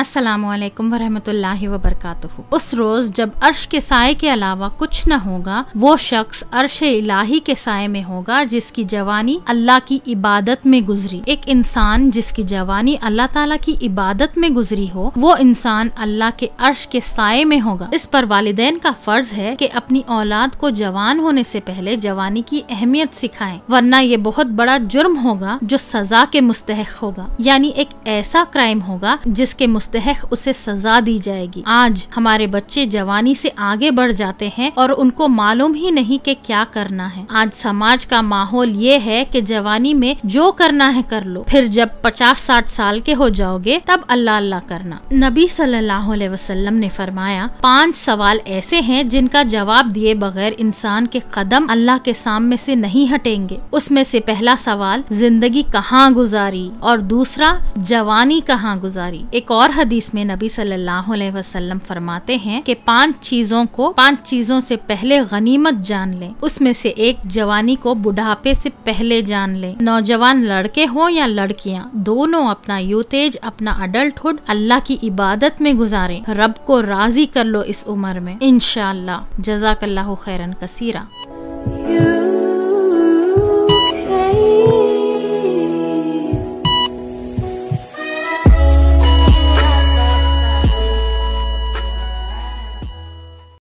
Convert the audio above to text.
असलकम वरहमतुल्लाहि वबरकातुहु उस रोज जब अर्श के साय के अलावा कुछ न होगा वो शख्स अर्श इलाही के साय में होगा जिसकी जवानी अल्लाह की इबादत में गुजरी एक इंसान जिसकी जवानी अल्लाह ताला की इबादत में गुजरी हो वो इंसान अल्लाह के अर्श के साय में होगा इस पर वालदेन का फर्ज है कि अपनी औलाद को जवान होने से पहले जवानी की अहमियत सिखाएं वरना ये बहुत बड़ा जुर्म होगा जो सजा के मुस्तक होगा यानी एक ऐसा क्राइम होगा जिसके मुस्तक उसे सजा दी जाएगी आज हमारे बच्चे जवानी से आगे बढ़ जाते हैं और उनको मालूम ही नहीं कि क्या करना है आज समाज का माहौल ये है कि जवानी में जो करना है कर लो फिर जब पचास साठ साल के हो जाओगे तब अल्लाह अल्लाह करना नबी सल्लल्लाहु अलैहि वसल्लम ने फरमाया पांच सवाल ऐसे है जिनका जवाब दिए बगैर इंसान के कदम अल्लाह के सामने ऐसी नहीं हटेंगे उसमें ऐसी पहला सवाल जिंदगी कहाँ गुजारी और दूसरा जवानी कहाँ गुजारी एक और हदीस में नबी सल्लल्लाहु अलैहि वसल्लम फरमाते हैं कि पांच चीजों को पांच चीजों से पहले गनीमत जान लें उसमें से एक जवानी को बुढ़ापे से पहले जान लें नौजवान लड़के हो या लड़कियां दोनों अपना यूतेज अपना अडल्टहुड अल्लाह की इबादत में गुजारे रब को राजी कर लो इस उम्र में इनशाला जजाकल्ला खैरन कसीरा